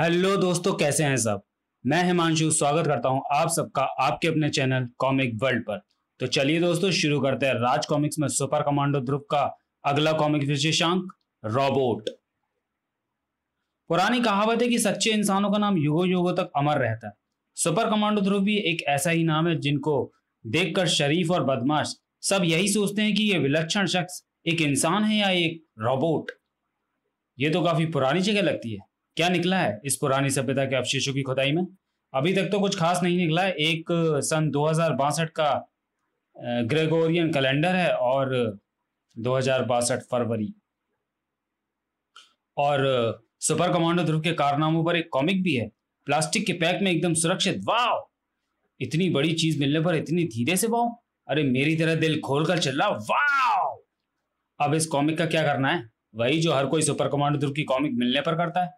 Hello दोस्तों कैसे हैं सब मैं हिमांशु स्वागत करता हूं आप सबका आपके अपने चैनल कॉमिक वर्ल्ड पर तो चलिए दोस्तों शुरू करते हैं राज कॉमिक्स में सुपर कमांडो ध्रुव का अगला कॉमिक विशेषांक रोबोट पुरानी कहावत है कि सच्चे इंसानों का नाम युगो युगो तक अमर रहता है सुपर कमांडो ध्रुव भी एक ऐसा ही नाम है जिनको देखकर शरीफ और बदमाश सब यही सोचते हैं कि यह विलक्षण शख्स एक इंसान है या एक रोबोट ये तो काफी पुरानी जगह लगती है क्या निकला है इस पुरानी सभ्यता के अवशेषों की खुदाई में अभी तक तो कुछ खास नहीं निकला है एक सन दो का ग्रेगोरियन कैलेंडर है और दो फरवरी और सुपर कमांडो ध्रुव के कारनामों पर एक कॉमिक भी है प्लास्टिक के पैक में एकदम सुरक्षित वाओ इतनी बड़ी चीज मिलने पर इतनी धीरे से वाओ अरे मेरी तरह दिल खोल कर रहा वाओ अब इस कॉमिक का क्या करना है वही जो हर कोई सुपर कमांडो ध्रुव की कॉमिक मिलने पर करता है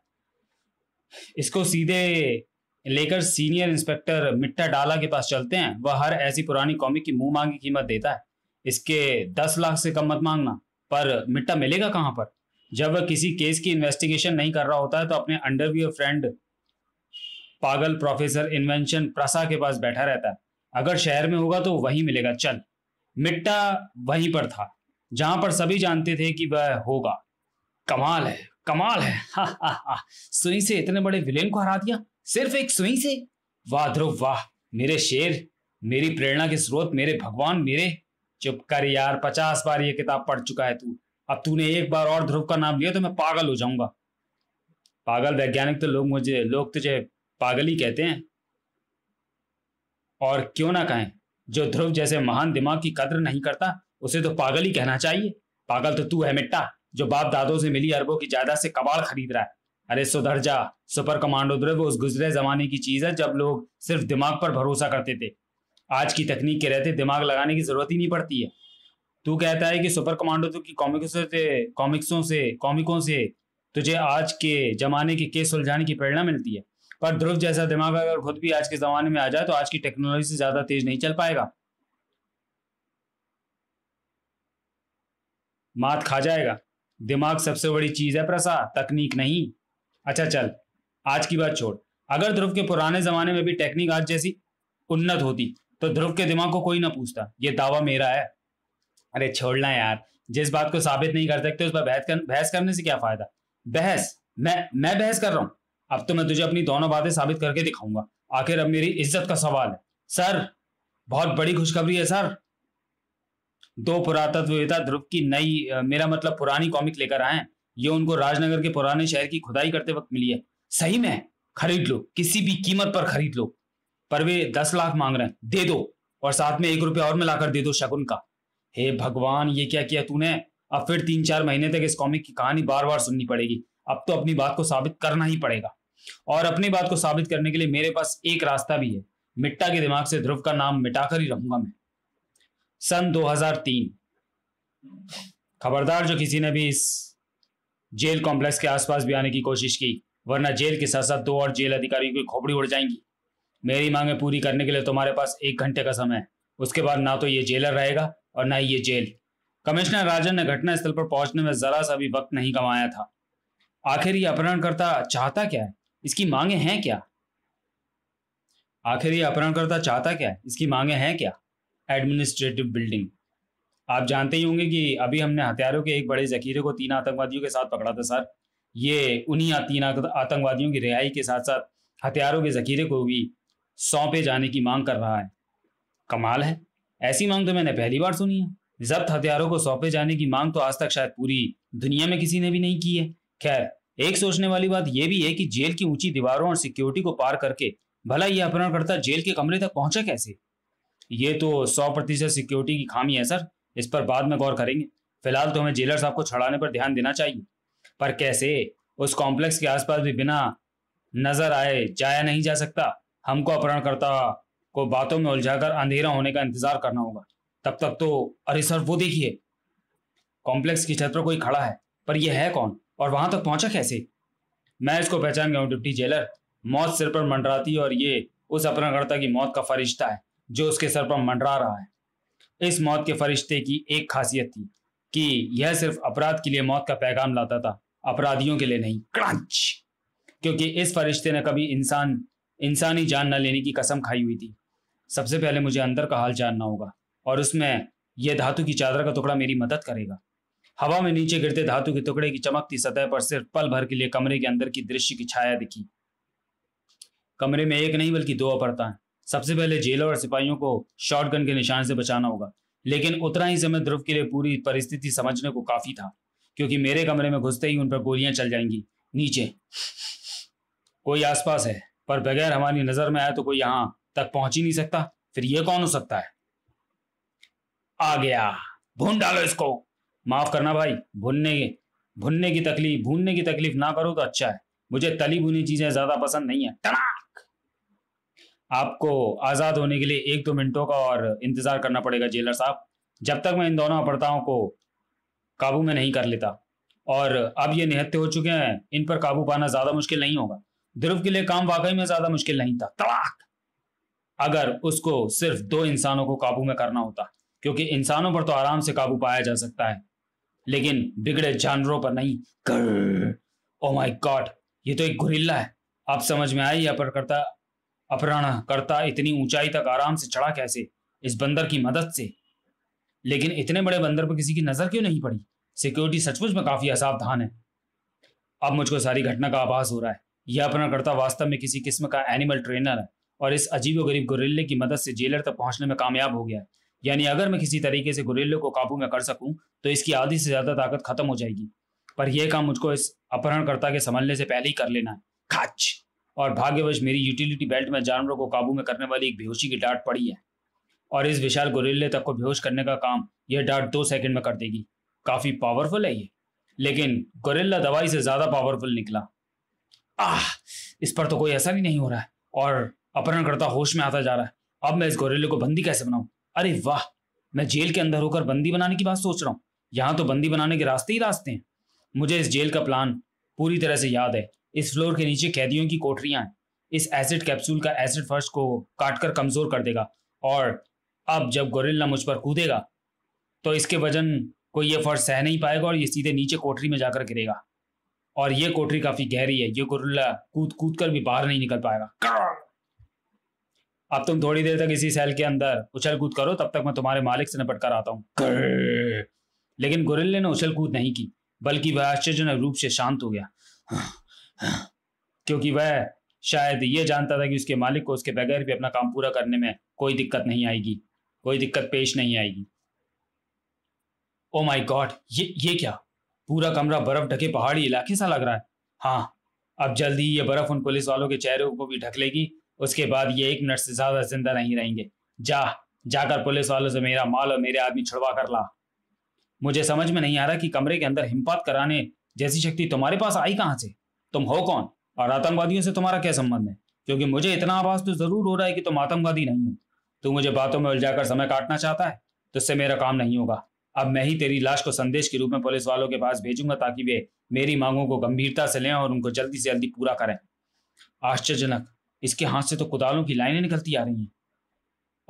इसको सीधे लेकर सीनियर इंस्पेक्टर मिट्टा डाला के पास चलते हैं वह हर ऐसी पुरानी कॉमिक की मुंह मांगी कीमत देता है इसके दस लाख से कम मत मांगना पर मिट्टा मिलेगा कहाँ पर जब वह किसी केस की इन्वेस्टिगेशन नहीं कर रहा होता है तो अपने अंडरव्यू फ्रेंड पागल प्रोफेसर इन्वेंशन प्रसा के पास बैठा रहता है अगर शहर में होगा तो वहीं मिलेगा चल मिट्टा वहीं पर था जहां पर सभी जानते थे कि वह होगा कमाल है कमाल है सुई से इतने बड़े विलेन को हरा दिया सिर्फ एक सुई से वाह ध्रुव वाह मेरे शेर मेरी प्रेरणा के स्रोत मेरे भगवान मेरे चुप कर यार पचास बार ये किताब पढ़ चुका है तू अब तूने एक बार और ध्रुव का नाम लिया तो मैं पागल हो जाऊंगा पागल वैज्ञानिक तो लोग मुझे लोग तुझे पागल ही कहते हैं और क्यों ना कहें जो ध्रुव जैसे महान दिमाग की कद्र नहीं करता उसे तो पागल ही कहना चाहिए पागल तो तू है मिट्टा जो बाप दादों से मिली अरबों की जायदाद से कबाड़ खरीद रहा है अरे सुधर जा सुपर कमांडो द्रव्य उस गुजरे जमाने की चीज है जब लोग सिर्फ दिमाग पर भरोसा करते थे आज की तकनीक के रहते दिमाग लगाने की जरूरत ही नहीं पड़ती है तू कहता है कि सुपर कमांडो तो की कॉमिक्सों से कॉमिक्सों से कॉमिकों से तुझे आज के जमाने के केस सुलझाने की प्रेरणा मिलती है पर ध्रुव जैसा दिमाग अगर खुद भी आज के जमाने में आ जाए तो आज की टेक्नोलॉजी से ज्यादा तेज नहीं चल पाएगा मात खा जाएगा दिमाग सबसे बड़ी चीज है प्रसा तकनीक नहीं अच्छा चल आज की बात छोड़ अगर ध्रुव के पुराने जमाने में भी टेक्निक आज जैसी उन्नत होती तो ध्रुव के दिमाग को कोई ना पूछता ये दावा मेरा है अरे छोड़ना यार जिस बात को साबित नहीं कर सकते उस पर बहस कर, बहस करने से क्या फायदा बहस मैं मैं बहस कर रहा हूं अब तो मैं तुझे अपनी दोनों बातें साबित करके दिखाऊंगा आखिर अब मेरी इज्जत का सवाल है सर बहुत बड़ी खुशखबरी है सर दो पुरातत्ववेता ध्रुव की नई मेरा मतलब पुरानी कॉमिक लेकर आए ये उनको राजनगर के पुराने शहर की खुदाई करते वक्त मिली है सही में खरीद लो किसी भी कीमत पर खरीद लो पर वे दस लाख मांग रहे हैं दे दो और साथ में एक रुपया और मिलाकर दे दो शकुन का हे भगवान ये क्या किया तूने अब फिर तीन चार महीने तक इस कॉमिक की कहानी बार बार सुननी पड़ेगी अब तो अपनी बात को साबित करना ही पड़ेगा और अपनी बात को साबित करने के लिए मेरे पास एक रास्ता भी है मिट्टा के दिमाग से ध्रुव का नाम मिटाकर ही रहूंगा मैं सन 2003 खबरदार जो किसी ने भी इस जेल कॉम्प्लेक्स के आसपास भी आने की कोशिश की वरना जेल के साथ साथ दो और जेल अधिकारियों की खोपड़ी उड़ जाएंगी मेरी मांगें पूरी करने के लिए तुम्हारे पास एक घंटे का समय है उसके बाद ना तो ये जेलर रहेगा और ना ही ये जेल कमिश्नर राजन ने घटनास्थल पर पहुंचने में जरा सा भी वक्त नहीं कमाया था आखिर ये अपहरणकर्ता चाहता क्या है इसकी मांगे हैं क्या आखिर ये अपहरणकर्ता चाहता क्या है इसकी मांगे हैं क्या एडमिनिस्ट्रेटिव बिल्डिंग आप जानते ही होंगे कि अभी हमने हथियारों के एक बड़े जखीरे को तीन आतंकवादियों के साथ पकड़ा था सर ये उन्हीं तीन आतंकवादियों की रिहाई के साथ साथ हथियारों के जखीरे को भी सौंपे जाने की मांग कर रहा है कमाल है ऐसी मांग तो मैंने पहली बार सुनी है जब्त हथियारों को सौंपे जाने की मांग तो आज तक शायद पूरी दुनिया में किसी ने भी नहीं की है खैर एक सोचने वाली बात यह भी है कि जेल की ऊंची दीवारों और सिक्योरिटी को पार करके भला ये अपहरणकर्ता जेल के कमरे तक पहुंचा कैसे ये तो सौ प्रतिशत सिक्योरिटी की खामी है सर इस पर बाद में गौर करेंगे फिलहाल तो हमें जेलर साहब को छड़ाने पर ध्यान देना चाहिए पर कैसे उस कॉम्प्लेक्स के आसपास भी बिना नजर आए जाया नहीं जा सकता हमको अपहरणकर्ता को बातों में उलझाकर अंधेरा होने का इंतजार करना होगा तब तक तो अरे सर वो देखिए कॉम्प्लेक्स की छत पर कोई खड़ा है पर यह है कौन और वहां तक पहुंचा कैसे मैं इसको पहचान गया हूँ डिप्टी जेलर मौत सिर पर मंडराती और ये उस अपहरणकर्ता की मौत का फरिश्ता है जो उसके सर पर मंडरा रहा है इस मौत के फरिश्ते की एक खासियत थी कि यह सिर्फ अपराध के लिए मौत का पैगाम लाता था अपराधियों के लिए नहीं क्रंच क्योंकि इस फरिश्ते ने कभी इंसान इंसानी जान न लेने की कसम खाई हुई थी सबसे पहले मुझे अंदर का हाल जानना होगा और उसमें यह धातु की चादर का टुकड़ा मेरी मदद करेगा हवा में नीचे गिरते धातु के टुकड़े की चमकती सतह पर सिर्फ पल भर के लिए कमरे के अंदर की दृश्य की छाया दिखी कमरे में एक नहीं बल्कि दो अपरता है सबसे पहले जेलर और सिपाहियों को शॉटगन के निशान से बचाना होगा लेकिन उतना ही समय ध्रुव के लिए पूरी परिस्थिति समझने को काफी था क्योंकि मेरे कमरे में घुसते ही उन पर गोलियां चल जाएंगी नीचे कोई आसपास है पर बगैर हमारी नजर में आया तो कोई यहां तक पहुंच ही नहीं सकता फिर यह कौन हो सकता है आ गया भून डालो इसको माफ करना भाई भुनने भुनने की तकलीफ भूनने की तकलीफ ना करो तो अच्छा है मुझे तली भुनी चीजें ज्यादा पसंद नहीं है टना आपको आज़ाद होने के लिए एक दो मिनटों का और इंतज़ार करना पड़ेगा जेलर साहब जब तक मैं इन दोनों अपरताओं को काबू में नहीं कर लेता और अब ये निहत्ते हो चुके हैं इन पर काबू पाना ज़्यादा मुश्किल नहीं होगा ध्रुव के लिए काम वाकई में ज़्यादा मुश्किल नहीं था तलाक अगर उसको सिर्फ दो इंसानों को काबू में करना होता क्योंकि इंसानों पर तो आराम से काबू पाया जा सकता है लेकिन बिगड़े जानवरों पर नहीं कर ओ माय गॉड ये तो एक गुरिल्ला है आप समझ में आई या प्रकर्ता अपहरण करता इतनी ऊंचाई तक आराम से चढ़ा कैसे इस बंदर की मदद से लेकिन इतने बड़े बंदर पर किसी की नजर क्यों नहीं पड़ी सिक्योरिटी सचमुच में काफी असावधान है अब मुझको सारी घटना का आभास हो रहा है यह करता वास्तव में किसी किस्म का एनिमल ट्रेनर है और इस अजीब गरीब गुरिल्ले की मदद से जेलर तक पहुंचने में कामयाब हो गया है यानी अगर मैं किसी तरीके से गुरिल्ले को काबू में कर सकूं तो इसकी आधी से ज्यादा ताकत खत्म हो जाएगी पर यह काम मुझको इस अपहरणकर्ता के संभलने से पहले ही कर लेना है खाच और भाग्यवश मेरी यूटिलिटी बेल्ट में जानवरों को काबू में करने वाली एक बेहोशी की डांट पड़ी है और इस विशाल गोरिल्ले तक को बेहोश करने का काम यह डांट दो सेकंड में कर देगी काफ़ी पावरफुल है ये लेकिन गोरिल्ला दवाई से ज़्यादा पावरफुल निकला आह इस पर तो कोई ऐसा ही नहीं हो रहा है और अपहरणकर्ता होश में आता जा रहा है अब मैं इस गोरिल्ले को बंदी कैसे बनाऊं अरे वाह मैं जेल के अंदर होकर बंदी बनाने की बात सोच रहा हूँ यहाँ तो बंदी बनाने के रास्ते ही रास्ते हैं मुझे इस जेल का प्लान पूरी तरह से याद है इस फ्लोर के नीचे कैदियों की कोठरियां इस एसिड कैप्सूल का एसिड फर्श को काटकर कमजोर कर देगा और अब जब गोरिल्ला मुझ पर कूदेगा तो इसके वजन को यह फर्श सह नहीं पाएगा और ये सीधे नीचे कोठरी में जाकर गिरेगा और ये कोठरी काफी गहरी है ये गोरिल्ला कूद कूद कर भी बाहर नहीं निकल पाएगा अब तुम थोड़ी देर तक इसी सेल के अंदर उछल कूद करो तब तक मैं तुम्हारे मालिक से निपट कर आता हूँ लेकिन गोरिल्ले ने उछल कूद नहीं की बल्कि वह आश्चर्यजनक रूप से शांत हो गया हाँ। क्योंकि वह शायद ये जानता था कि उसके मालिक को उसके बगैर भी अपना काम पूरा करने में कोई दिक्कत नहीं आएगी कोई दिक्कत पेश नहीं आएगी ओ माय गॉड ये ये क्या पूरा कमरा बर्फ ढके पहाड़ी इलाके सा लग रहा है हाँ अब जल्दी ये बर्फ उन पुलिस वालों के चेहरे को भी ढक लेगी उसके बाद ये एक मिनट से ज्यादा जिंदा नहीं रहेंगे जा जाकर पुलिस वालों से मेरा माल और मेरे आदमी छुड़वा कर ला मुझे समझ में नहीं आ रहा कि कमरे के अंदर हिमपात कराने जैसी शक्ति तुम्हारे पास आई कहाँ से तुम हो कौन और आतंकवादियों से तुम्हारा क्या संबंध है क्योंकि मुझे इतना आभास तो जरूर हो रहा है कि तुम आतंकवादी नहीं हो तू मुझे बातों में उलझाकर समय काटना चाहता है तो इससे मेरा काम नहीं होगा अब मैं ही तेरी लाश को संदेश के रूप में पुलिस वालों के पास भेजूंगा ताकि वे मेरी मांगों को गंभीरता से लें और उनको जल्दी से जल्दी पूरा करें आश्चर्यजनक इसके हाथ से तो कुदालों की लाइनें निकलती आ रही हैं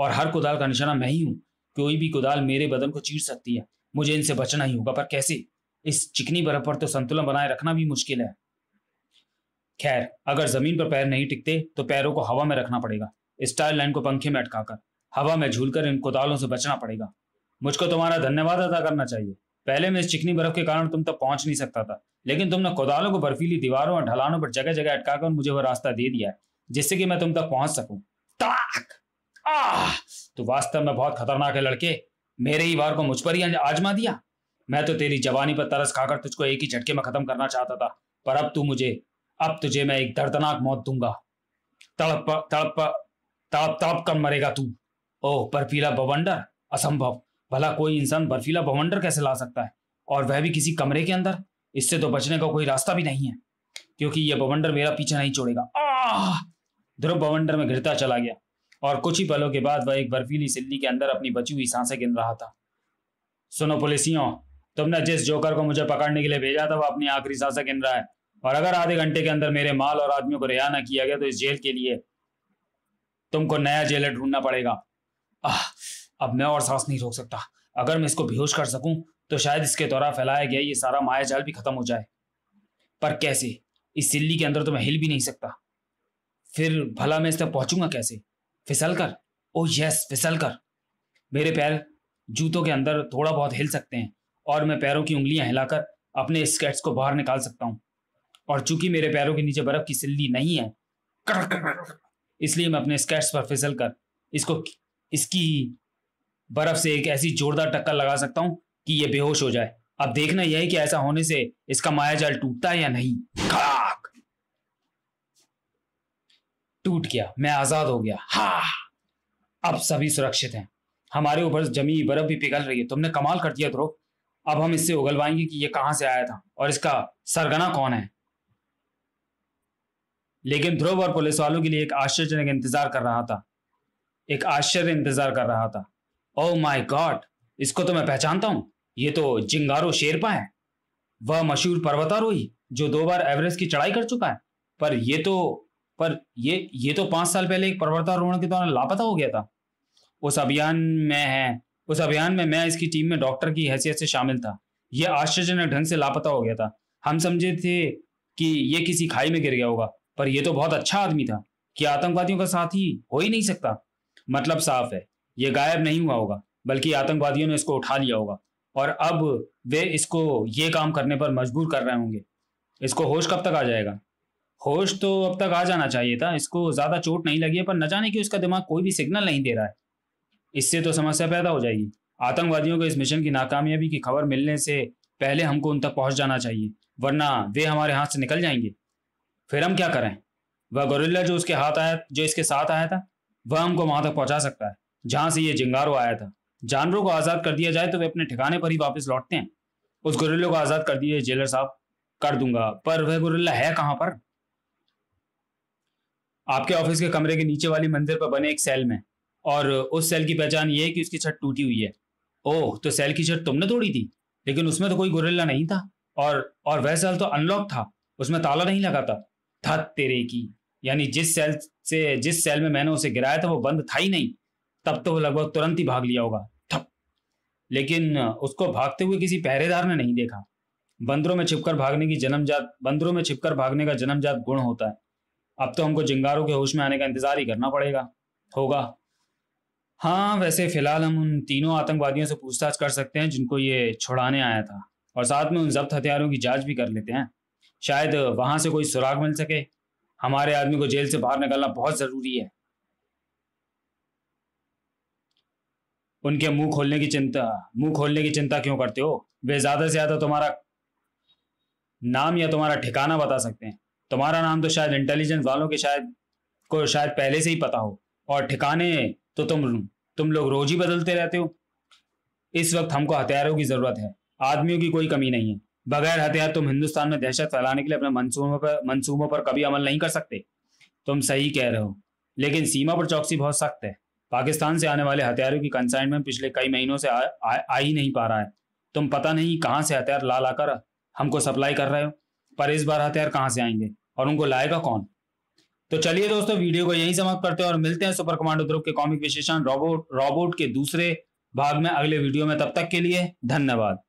और हर कुदाल का निशाना मैं ही हूँ कोई भी कुदाल मेरे बदन को चीर सकती है मुझे इनसे बचना ही होगा पर कैसे इस चिकनी बर्फ पर तो संतुलन बनाए रखना भी मुश्किल है खैर अगर जमीन पर पैर नहीं टिकते तो पैरों को हवा में रखना पड़ेगा स्टाइल लाइन को पंखे में अटकाकर हवा में झूलकर इन कोतालों से बचना पड़ेगा मुझको तुम्हारा धन्यवाद अदा करना चाहिए पहले मैं इस चिकनी बर्फ के कारण तुम तक पहुंच नहीं सकता था लेकिन तुमने कोदालों को बर्फीली दीवारों और ढलानों पर जगह जगह अटकाकर मुझे वह रास्ता दे दिया है जिससे कि मैं तुम तक पहुंच सकूं ताक आह तो वास्तव में बहुत खतरनाक है लड़के मेरे ही वार को मुझ पर ही आजमा दिया मैं तो तेरी जवानी पर तरस खाकर तुझको एक ही झटके में खत्म करना चाहता था पर अब तू मुझे अब तुझे मैं एक दर्दनाक मौत दूंगा तड़प तड़प तड़प तड़प कर मरेगा तू ओह बर्फीला बवंडर असंभव भला कोई इंसान बर्फीला बवंडर कैसे ला सकता है और वह भी किसी कमरे के अंदर इससे तो बचने का कोई रास्ता भी नहीं है क्योंकि यह बवंडर मेरा पीछा नहीं छोड़ेगा ध्रुव बवंडर में घिरता चला गया और कुछ ही पलों के बाद वह एक बर्फीली सिल्ली के अंदर अपनी बची हुई सांसें गिन रहा था सुनो पुलिसियों तुमने जिस जोकर को मुझे पकड़ने के लिए भेजा था वह अपनी आखिरी सांसें गिन रहा है और अगर आधे घंटे के अंदर मेरे माल और आदमियों को रिहा न किया गया तो इस जेल के लिए तुमको नया जेलर ढूंढना पड़ेगा आह अब मैं और सांस नहीं रोक सकता अगर मैं इसको बेहोश कर सकूं तो शायद इसके द्वारा फैलाया गया ये सारा माया जाल भी खत्म हो जाए पर कैसे इस सिल्ली के अंदर तो मैं हिल भी नहीं सकता फिर भला मैं इस तक पहुंचूंगा कैसे फिसल कर ओ oh यस फिसल कर मेरे पैर जूतों के अंदर थोड़ा बहुत हिल सकते हैं और मैं पैरों की उंगलियां हिलाकर अपने स्केट्स को बाहर निकाल सकता हूँ और चूंकि मेरे पैरों के नीचे बर्फ की सिल्ली नहीं है इसलिए मैं अपने स्केट्स पर फिसल कर इसको इसकी बर्फ से एक ऐसी जोरदार टक्कर लगा सकता हूं कि यह बेहोश हो जाए अब देखना यह है कि ऐसा होने से इसका माया जाल टूटता है या नहीं टूट गया मैं आजाद हो गया हा अब सभी सुरक्षित हैं हमारे ऊपर जमी बर्फ भी पिघल रही है तुमने कमाल कर दिया ध्रुव अब हम इससे उगलवाएंगे कि यह कहाँ से आया था और इसका सरगना कौन है लेकिन ध्रुव और पुलिस वालों के लिए एक आश्चर्यजनक इंतजार कर रहा था एक आश्चर्य इंतजार कर रहा था ओ माय गॉड इसको तो मैं पहचानता हूँ ये तो जिंगारो शेरपा है वह मशहूर पर्वतारोही जो दो बार एवरेस्ट की चढ़ाई कर चुका है पर ये तो पर ये ये तो पांच साल पहले एक पर्वतारोहण के दौरान लापता हो गया था उस अभियान में है उस अभियान में मैं इसकी टीम में डॉक्टर की हैसियत से शामिल था यह आश्चर्यजनक ढंग से लापता हो गया था हम समझे थे कि यह किसी खाई में गिर गया होगा पर यह तो बहुत अच्छा आदमी था कि आतंकवादियों का साथ ही हो ही नहीं सकता मतलब साफ है ये गायब नहीं हुआ होगा बल्कि आतंकवादियों ने इसको उठा लिया होगा और अब वे इसको ये काम करने पर मजबूर कर रहे होंगे इसको होश कब तक आ जाएगा होश तो अब तक आ जाना चाहिए था इसको ज़्यादा चोट नहीं लगी है पर न जाने कि उसका दिमाग कोई भी सिग्नल नहीं दे रहा है इससे तो समस्या पैदा हो जाएगी आतंकवादियों को इस मिशन की नाकामयाबी की खबर मिलने से पहले हमको उन तक पहुंच जाना चाहिए वरना वे हमारे हाथ से निकल जाएंगे फिर हम क्या करें वह गोरिल्ला जो उसके हाथ आया जो इसके साथ आया था वह हमको वहां तक पहुंचा सकता है जहां से ये जिंगारो आया था जानवरों को आज़ाद कर दिया जाए तो वे अपने ठिकाने पर ही वापस लौटते हैं उस गोरिल्ले को आज़ाद कर दिए जेलर साहब कर दूंगा पर वह गोरिल्ला है कहां पर आपके ऑफिस के कमरे के नीचे वाली मंदिर पर बने एक सेल में और उस सेल की पहचान ये है कि उसकी छत टूटी हुई है ओह तो सेल की छत तुमने तोड़ी थी लेकिन उसमें तो कोई गोरिल्ला नहीं था और और वह सेल तो अनलॉक था उसमें ताला नहीं लगा था था तेरे की यानी जिस सेल से जिस सेल में मैंने उसे गिराया था वो बंद था ही नहीं तब तो वो लगभग तुरंत ही भाग लिया होगा थप लेकिन उसको भागते हुए किसी पहरेदार ने नहीं देखा बंदरों में छिपकर भागने की जन्मजात बंदरों में छिपकर भागने का जन्मजात गुण होता है अब तो हमको जिंगारों के होश में आने का इंतजार ही करना पड़ेगा होगा हाँ वैसे फिलहाल हम उन तीनों आतंकवादियों से पूछताछ कर सकते हैं जिनको ये छुड़ाने आया था और साथ में उन जब्त हथियारों की जांच भी कर लेते हैं शायद वहां से कोई सुराग मिल सके हमारे आदमी को जेल से बाहर निकालना बहुत ज़रूरी है उनके मुंह खोलने की चिंता मुंह खोलने की चिंता क्यों करते हो वे ज़्यादा से ज़्यादा तुम्हारा नाम या तुम्हारा ठिकाना बता सकते हैं तुम्हारा नाम तो शायद इंटेलिजेंस वालों के शायद को शायद पहले से ही पता हो और ठिकाने तो तुम तुम लोग रोज ही बदलते रहते हो इस वक्त हमको हथियारों की ज़रूरत है आदमियों की कोई कमी नहीं है बगैर हथियार तुम हिंदुस्तान में दहशत फैलाने के लिए अपने मनसूबों पर मनसूबों पर कभी अमल नहीं कर सकते तुम सही कह रहे हो लेकिन सीमा पर चौकसी बहुत सख्त है पाकिस्तान से आने वाले हथियारों की कंसाइनमेंट पिछले कई महीनों से आ, आ ही नहीं पा रहा है तुम पता नहीं कहाँ से हथियार ला ला कर हमको सप्लाई कर रहे हो पर इस बार हथियार कहाँ से आएंगे और उनको लाएगा कौन तो चलिए दोस्तों वीडियो को यहीं समाप्त करते हैं और मिलते हैं सुपर कमांडो ध्रुव के कॉमिक विशेषण रोबोट रोबोट के दूसरे भाग में अगले वीडियो में तब तक के लिए धन्यवाद